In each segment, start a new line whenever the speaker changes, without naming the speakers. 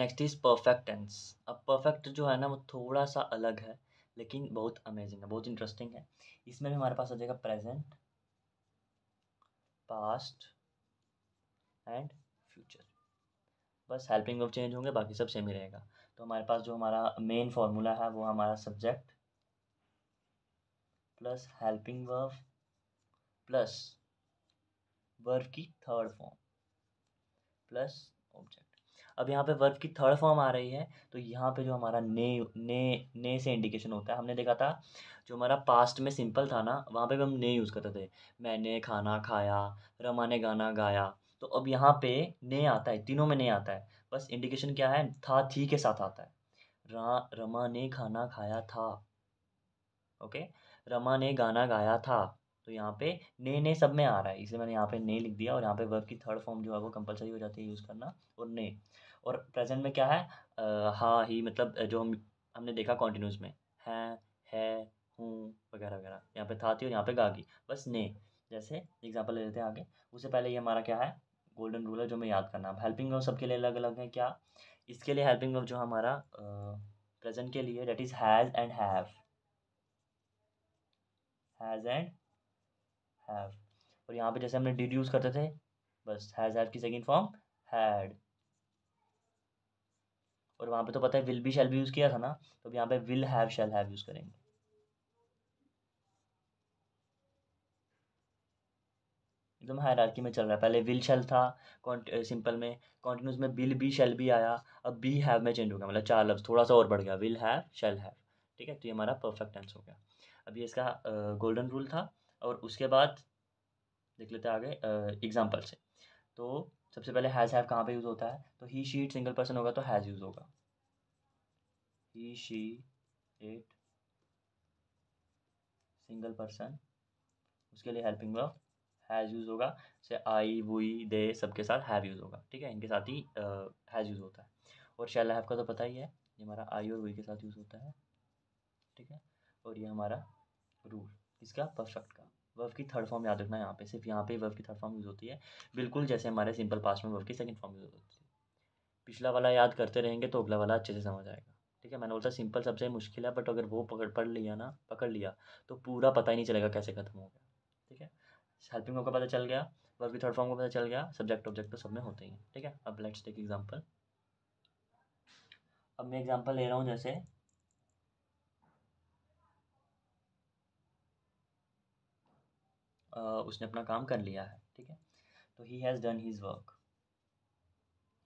Next is perfect tense अब perfect जो है ना वो थोड़ा सा अलग है लेकिन बहुत अमेजिंग है बहुत इंटरेस्टिंग है इसमें भी हमारे पास आ जाएगा प्रेजेंट पास्ट एंड फ्यूचर बस हेल्पिंग वर्ब चेंज होंगे बाकी सब सेम ही रहेगा तो हमारे पास जो हमारा मेन फार्मूला है वो हमारा subject plus helping verb plus verb की थर्ड फॉर्म प्लस ऑब्जेक्ट अब यहाँ पे वर्ब की थर्ड फॉर्म आ रही है तो यहाँ पे जो हमारा ने ने ने से इंडिकेशन होता है हमने देखा था जो हमारा पास्ट में सिंपल था ना वहाँ पे भी हम ने यूज़ करते थे मैंने खाना खाया रमा ने गाना गाया तो अब यहाँ पे ने आता है तीनों में ने आता है बस इंडिकेशन क्या है था थी के साथ आता है रा रमा ने खाना खाया था ओके रमा ने गाना गाया था तो यहाँ पे ने ने सब में आ रहा है इसलिए मैंने यहाँ पे ने लिख दिया और यहाँ पे वर्ब की थर्ड फॉर्म जो है वो कंपलसरी हो जाती है यूज़ करना और ने और प्रेजेंट में क्या है आ, हा ही मतलब जो हम हमने देखा कॉन्टीन्यूस में है है हूँ वगैरह वगैरह यहाँ पे था थी और यहाँ पे गागी बस ने जैसे एग्जाम्पल ले लेते हैं आगे उससे पहले ये हमारा क्या है गोल्डन रूल है जो हमें याद करना है हेल्पिंग वर्ब सबके लिए अलग अलग है क्या इसके लिए हेल्पिंग वर्ब जो हमारा प्रेजेंट के लिए that is has and have has and have और यहाँ पे जैसे हमने डिड यूज़ करते थे बस हैज़ हैव की सेकेंड फॉर्म हैड और वहाँ पे तो पता है विल बी शैल भी यूज़ किया था ना तो अब यहाँ पे will have shall have use करेंगे एकदम हायरार्की में चल रहा है पहले विल शैल था सिंपल में कॉन्टिन्यूस में बिल बी शैल भी आया अब बी हैव में चेंज हो गया मतलब चार लफ्ज़ थोड़ा सा और बढ़ गया विल हैव शैल हैव ठीक है तो ये हमारा परफेक्ट टेंस हो गया अब ये इसका गोल्डन रूल था और उसके बाद देख लेते हैं आगे एग्जाम्पल से तो सबसे पहले हैज़ हैव कहाँ पे यूज़ होता है तो he she it single person होगा तो हैज़ यूज़ होगा he she it single person उसके लिए हेल्पिंग वर्ब हैज़ यूज़ होगा जैसे आई वुई दे सबके साथ हैव यूज़ होगा ठीक है इनके साथ ही हैज़ यूज़ होता है और शैल हैव का तो पता ही है ये हमारा आई और वुई के साथ यूज़ होता है ठीक है और ये हमारा रूल किसका परफेक्ट का वर्ब की थर्ड फॉर्म याद रखना यहाँ पे सिर्फ यहाँ पे वर्ब की थर्ड फॉर्म यूज़ होती है बिल्कुल जैसे हमारे सिंपल पास्ट में वर्ब की सेकंड फॉर्म यूज़ होती है पिछला वाला याद करते रहेंगे तो अगला वाला अच्छे से समझ आएगा ठीक है मैंने बोलता सिंपल सबसे मुश्किल है बट अगर वो पकड़ पढ़ लिया ना पकड़ लिया तो पूरा पता ही नहीं चलेगा कैसे खत्म हो गया ठीक है हेल्पिंग का पता चल गया वर्ब की थर्ड फॉर्म का पता चल गया सब्जेक्ट ऑब्जेक्ट तो सब में होते ही ठीक है अब लेट्स टेक एग्जाम्पल अब मैं एग्जाम्पल ले रहा हूँ जैसे उसने अपना काम कर लिया है ठीक है तो he has done his work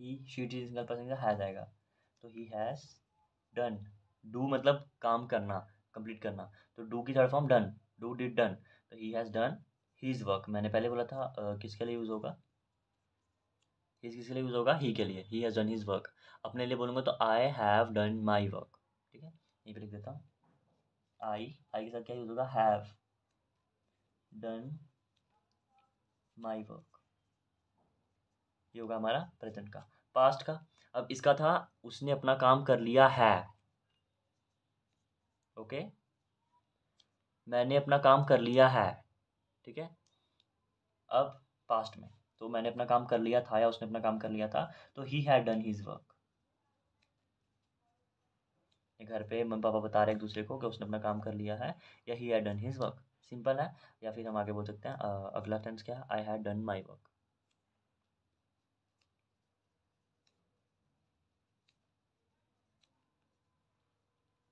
he she is single person का हैज़ आएगा तो ही हैज़ डन डू मतलब काम करना कंप्लीट करना तो डू की third form done do did done तो he has done his work मैंने पहले बोला था uh, किसके लिए यूज़ होगा हीज़ किसके लिए यूज़ होगा ही के लिए he has done his work अपने लिए बोलूँगा तो I have done my work ठीक है यहीं पर लिख देता हूँ आई आई के साथ क्या यूज़ होगा हैव डन माई वर्क ये होगा हमारा प्रेजेंट का पास्ट का अब इसका था उसने अपना काम कर लिया है ओके मैंने अपना काम कर लिया है ठीक है अब पास्ट में तो मैंने अपना काम कर लिया था या उसने अपना काम कर लिया था तो he had done his work घर पे मम्मी पापा बता रहे एक दूसरे को कि उसने अपना काम कर लिया है या he had done his work simple है या फिर हम आगे बोल सकते हैं आ, अगला टेंस क्या है I have done my work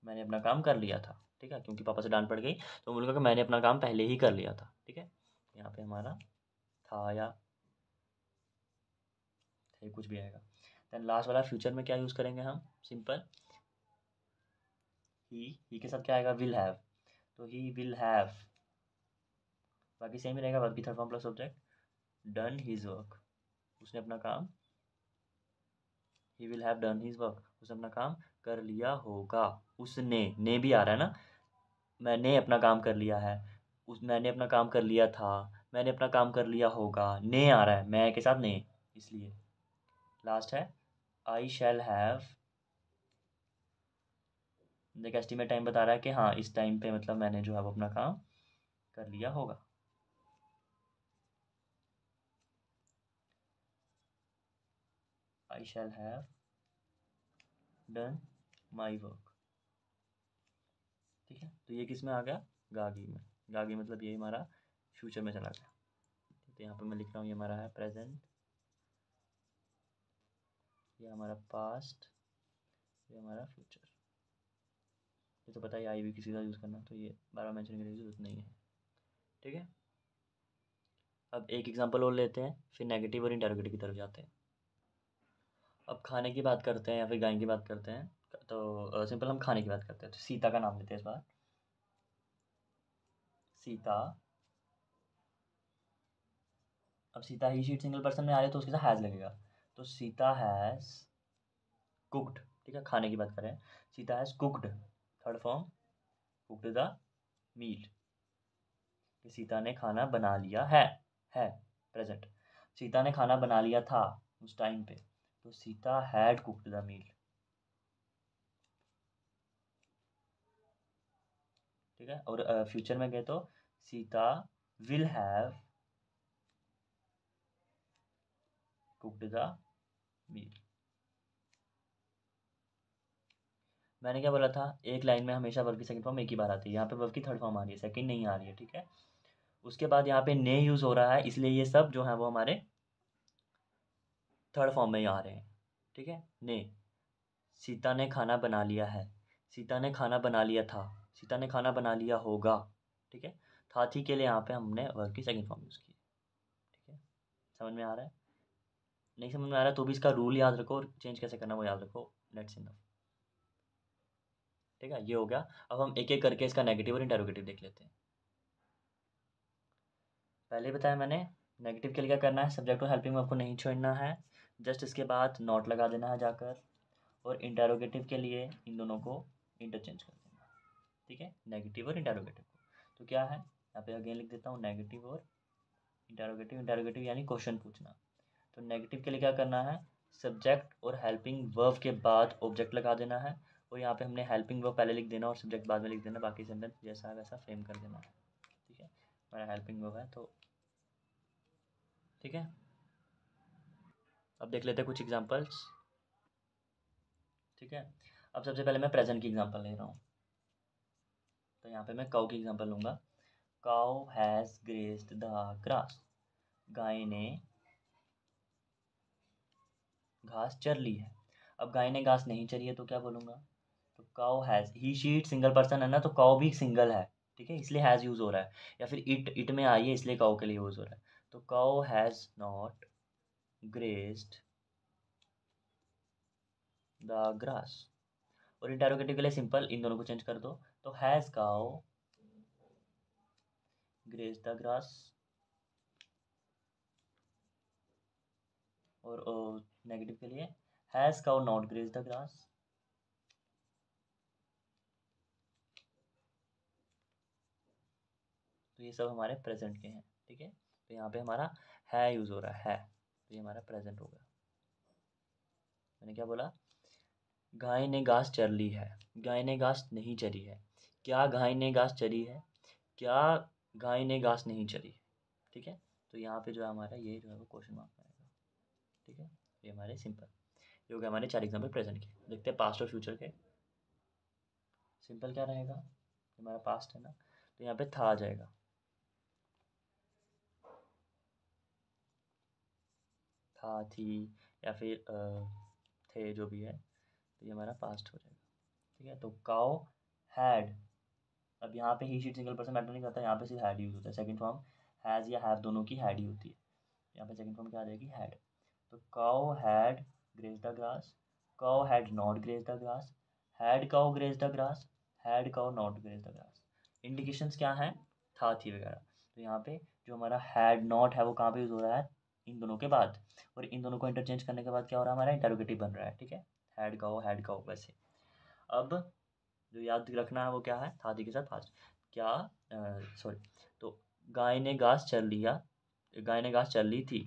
मैंने अपना काम कर लिया था ठीक है क्योंकि पापा से डांट पड़ गई तो बोलूँगा कि मैंने अपना काम पहले ही कर लिया था ठीक है यहाँ पे हमारा था या थे कुछ भी आएगा देन लास्ट वाला फ्यूचर में क्या यूज़ करेंगे हम सिंपल ही ही के साथ क्या आएगा विल हैव तो ही विल हैव बाकी सेम ही रहेगा बाकी की third form plus object done his work उसने अपना काम he will have done his work उसने अपना काम कर लिया होगा उसने ने भी आ रहा है ना मैंने अपना काम कर लिया है उस मैंने अपना काम कर लिया था मैंने अपना काम कर लिया होगा ने आ रहा है मैं के साथ ने इसलिए लास्ट है आई शैल हैव देखिए एस्टिमेट टाइम बता रहा है कि हाँ इस टाइम पे मतलब मैंने जो है वो अपना काम कर लिया होगा I shall have done my work. ठीक है तो ये किस में आ गया गागी में गागी मतलब ये हमारा फ्यूचर में चला गया तो यहाँ पे मैं लिख रहा हूँ ये हमारा है प्रेजेंट ये हमारा पास्ट ये हमारा फ्यूचर ये तो पता है आई भी किसी का यूज़ करना तो ये बार मैंशन करने की जरूरत नहीं है ठीक है अब एक एग्जांपल और लेते हैं फिर नेगेटिव और इंटरगेटिव की तरफ जाते हैं अब खाने की बात करते हैं या फिर गाय की बात करते हैं तो सिंपल हम खाने की बात करते हैं तो सीता का नाम लेते हैं इस बार सीता अब Sita he she it single person में आ रही है तो उसके साथ हैज़ लगेगा तो सीता हैज़ कुकड ठीक है खाने की बात करें Sita has cooked third form cooked the meal कि सीता ने खाना बना लिया है है प्रेजेंट सीता ने खाना बना लिया था उस टाइम पे तो Sita had cooked the meal ठीक है और फ्यूचर में गए तो Sita will have cooked the meal मैंने क्या बोला था एक लाइन में हमेशा वर्ब की सेकंड फॉर्म एक ही बार आती है यहाँ पे वर्ब की थर्ड फॉर्म आ रही है सेकंड नहीं आ रही है ठीक है उसके बाद यहाँ पे ने यूज़ हो रहा है इसलिए ये सब जो है वो हमारे थर्ड फॉर्म में ही आ रहे हैं ठीक है ने सीता ने खाना बना लिया है सीता ने खाना बना लिया था सीता ने खाना बना लिया होगा ठीक है था थी के लिए यहाँ पे हमने वर्ग की सेकंड फॉर्म यूज़ की ठीक है समझ में आ रहा है नहीं समझ में आ रहा है तो भी इसका रूल याद रखो और चेंज कैसे करना वो याद रखो लेट्स इनफ ठीक है ये हो गया अब हम एक एक करके इसका नेगेटिव और इंटरोगेटिव देख लेते हैं पहले बताया मैंने नेगेटिव के लिए क्या करना है सब्जेक्ट और हेल्पिंग में आपको नहीं छोड़ना है जस्ट इसके बाद नॉट लगा देना है जाकर और इंटेरोगेटिव के लिए इन दोनों को इंटरचेंज कर देना ठीक है नेगेटिव और इंटेरोगेटिव को तो क्या है यहाँ पे अगेन लिख देता हूँ नेगेटिव और इंटेरोगेटिव इंटेरोगेटिव यानी क्वेश्चन पूछना तो नेगेटिव के लिए क्या करना है सब्जेक्ट और हेल्पिंग वर्ब के बाद ऑब्जेक्ट लगा देना है और यहाँ पे हमने हेल्पिंग वर्ब पहले लिख देना और सब्जेक्ट बाद में लिख देना बाकी सेंटेंस जैसा वैसा फ्रेम कर देना है ठीक है हमारा हेल्पिंग वर्ब है तो ठीक है अब देख लेते हैं कुछ एग्जाम्पल्स ठीक है अब सबसे पहले मैं प्रेजेंट की एग्जाम्पल ले रहा हूँ तो यहाँ पे मैं काउ की एग्जाम्पल लूँगा cow has grazed the grass गाय ने घास चर ली है अब गाय ने घास नहीं चरी है तो क्या बोलूँगा तो cow has he she it single person है ना तो काओ भी सिंगल है ठीक है इसलिए हैज़ यूज़ हो रहा है या फिर इट इट में आई है इसलिए काओ के लिए यूज़ हो रहा है तो cow has not grazed the grass और इंटेरोगेटिव के लिए सिंपल इन दोनों को चेंज कर दो तो has cow graze the grass और नेगेटिव के लिए has cow not graze the grass तो ये सब हमारे प्रेजेंट के हैं ठीक है तो यहाँ पे हमारा है यूज़ हो रहा है तो ये हमारा प्रेजेंट होगा मैंने क्या बोला गाय ने घास चर ली है गाय ने घास नहीं चरी है क्या गाय ने घास चरी है क्या गाय ने घास नहीं चरी है ठीक है तो यहाँ पे जो है हमारा ये जो है वो क्वेश्चन मार्क आएगा ठीक है ये हमारे सिंपल ये हो गया हमारे चार एग्जाम्पल प्रेजेंट के देखते हैं पास्ट और फ्यूचर के सिंपल क्या रहेगा हमारा पास्ट है ना तो यहाँ पे था आ जाएगा था थी या फिर थे जो भी है तो ये हमारा पास्ट हो जाएगा ठीक है तो काओ हैड अब यहाँ पे he she it single person matter नहीं करता यहाँ पे सिर्फ हैड यूज होता है सेकंड फॉर्म हैज़ या हैव दोनों की हैड ही होती है यहाँ पे सेकंड फॉर्म क्या आ जाएगी हैड तो cow had graze the grass cow had not graze the grass had cow graze the grass had cow not graze the grass indications क्या हैं था थी वगैरह तो यहाँ पे जो हमारा हैड नॉट है वो कहाँ पे यूज़ हो रहा है इन दोनों के बाद और इन दोनों को इंटरचेंज करने के बाद क्या हो रहा है हमारा इंटरोगेटिव बन रहा है ठीक है हैड का हो हैड का हो वैसे अब जो याद रखना है वो क्या है थादी के साथ फास्ट क्या सॉरी तो गाय ने घास चल लिया गाय ने घास चल ली थी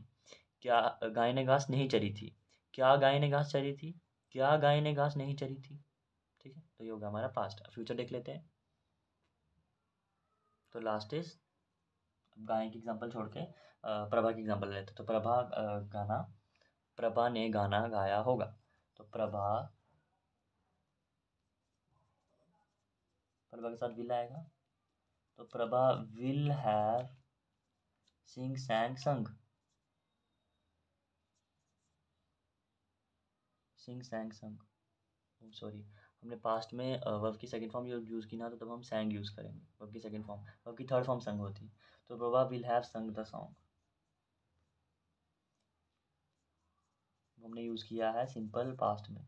क्या गाय ने घास नहीं चली थी क्या गाय ने घास चली थी क्या गाय ने घास नहीं चली थी ठीक है तो ये होगा हमारा पास्ट फ्यूचर देख लेते हैं तो लास्ट इज गाय की एग्जांपल छोड़ के प्रभा की एग्ज़ाम्पल लेते हैं तो प्रभा गाना प्रभा ने गाना गाया होगा तो प्रभा प्रभा के साथ विल आएगा तो Prabha will have sing sang sung sing sang sung sorry oh, हमने पास्ट में वर्ब की सेकंड फॉर्म यूज़ की ना तो तब हम सैंग यूज़ करेंगे वर्ब की सेकंड फॉर्म वर्ब की थर्ड फॉर्म संग होती तो Prabha will have sung the song हमने यूज़ किया है सिंपल पास्ट में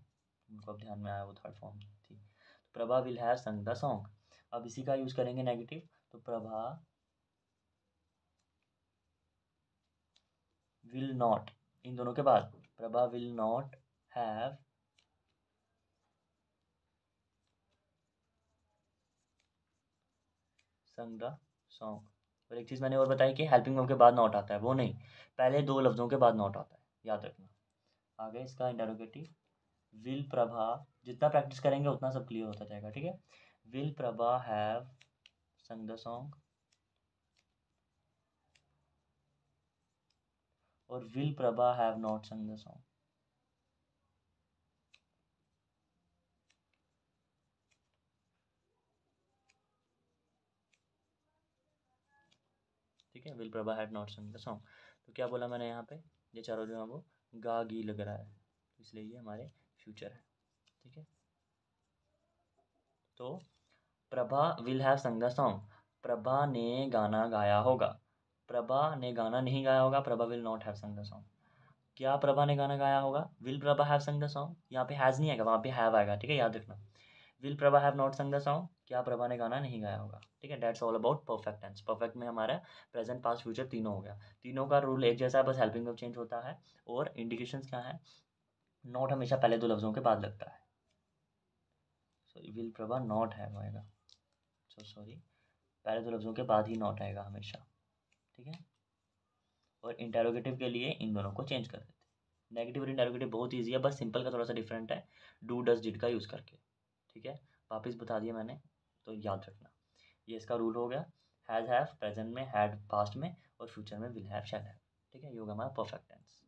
उनको अब ध्यान में आया वो थर्ड फॉर्म थी तो Prabha will have sung the song अब इसी का यूज़ करेंगे नेगेटिव तो प्रभा विल नॉट इन दोनों के बाद Prabha will not have sung the song और एक चीज़ मैंने और बताई कि हेल्पिंग वर्ब के बाद नॉट आता है वो नहीं पहले दो लफ्ज़ों के बाद नॉट आता है याद रखना आ गया इसका इंटरोगेटिव विल प्रभा जितना प्रैक्टिस करेंगे उतना सब क्लियर होता जाएगा ठीक है will Prabha have sung the song और will Prabha have not sung the song ठीक है will Prabha had not sung the song तो क्या बोला मैंने यहाँ पे ये चारों जो है वो गा गी लग रहा है तो इसलिए ये हमारे फ्यूचर है ठीक है तो प्रभा विल हैव संग अ सॉन्ग प्रभा ने गाना गाया होगा प्रभा ने गाना नहीं गाया होगा Prabha will not have sung the song क्या प्रभा ने गाना गाया होगा will Prabha have sung song यहाँ पे हैज़ नहीं आएगा वहाँ पे हैव आएगा ठीक है याद रखना will Prabha have not sung the song क्या प्रभा ने गाना नहीं गाया होगा ठीक है that's all about perfect tense perfect में हमारा प्रेजेंट पास फ्यूचर तीनों हो गया तीनों का रूल एक जैसा है बस हेल्पिंग वर्ब चेंज होता है और इंडिकेशन क्या है नॉट हमेशा पहले दो लफ्ज़ों के बाद लगता है सो विल प्रभा नॉट है सो सॉरी पहले दो लफ्ज़ों के बाद ही नॉट आएगा हमेशा ठीक है और इंटेरोगेटिव के लिए इन दोनों को चेंज कर देते हैं नेगेटिव और इंटेरोगेटिव बहुत ईजी है बस सिंपल का थोड़ा सा डिफरेंट है डू डस डिड का यूज़ करके ठीक है वापस बता दिया मैंने तो याद रखना ये इसका रूल हो गया हैज़ हैव प्रेजेंट में हैड पास्ट में और फ्यूचर में विल हैव शैल हैव ठीक है ये होगा हमारा परफेक्ट टेंस